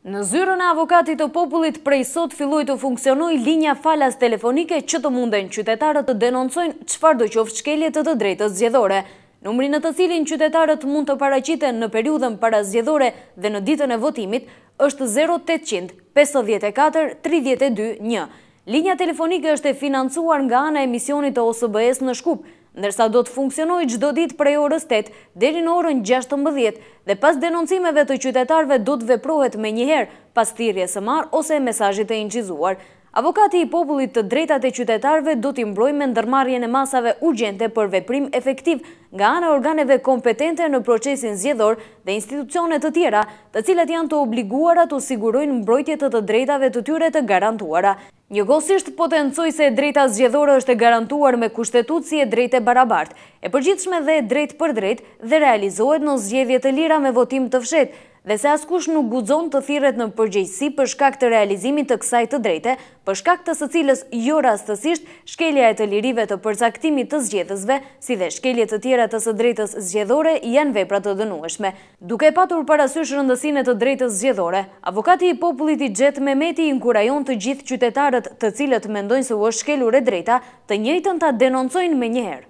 Në zyrën e avokatit të popullit prej sot filloj të funksionoj linja falas telefonike që të munden qytetarët të denoncojnë qëfar do qofë shkeljet të të drejtës zjedhore. Numri në të cilin qytetarët mund të paracitën në periudën para zjedhore dhe në ditën e votimit është 0800 54 32 1. Linja telefonike është e financuar nga anë e emisionit të OSBS në Shkup, nërsa do të funksionoj gjdo dit prej orës 8 deri në orën 16 dhe pas denoncimeve të qytetarve do të veprohet me njëherë pas tirje së marë ose mesajit e inqizuar. Avokati i popullit të drejtate qytetarve do t'imbroj me ndërmarje në masave urgjente për veprim efektiv nga anë organeve kompetente në procesin zjedhor dhe institucionet të tjera të cilat janë të obliguara të sigurojnë mbrojtjet të të drejtave të tyre të garantuara. gosisht potencoj se drejta zgjedhore është e garantuar me kushtetut si e drejte barabart, e përgjithshme dhe drejt për drejt dhe realizohet në zgjedhje të lira me votim të fshetë, dhe se askush nuk guzon të thiret në përgjegjësi për shkak të realizimit të kësaj të drejte, për shkak të së cilës jo rastësisht shkelja e të lirive të përcaktimit të zgjedhësve, si dhe shkelje të tjera të së drejtës zgjedhore janë vepra të dënueshme. Duke patur parasysh rëndësine të drejtës zgjedhore, avokati i popullit i meti i inkurajon të gjithë qytetarët të cilët mendojnë se u është shkelur e drejta, të njëjtën ta denoncojnë me njëherë.